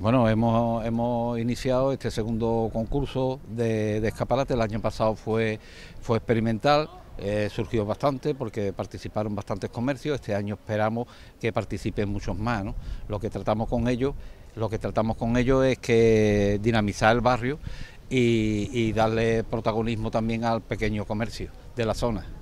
Bueno, hemos, iniciado este segundo concurso de, escaparate. El año pasado fue, experimental. Eh, surgió bastante porque participaron bastantes comercios, este año esperamos que participen muchos más. Lo que tratamos con ellos, lo que tratamos con ellos es que dinamizar el barrio y darle protagonismo también al pequeño comercio de la zona.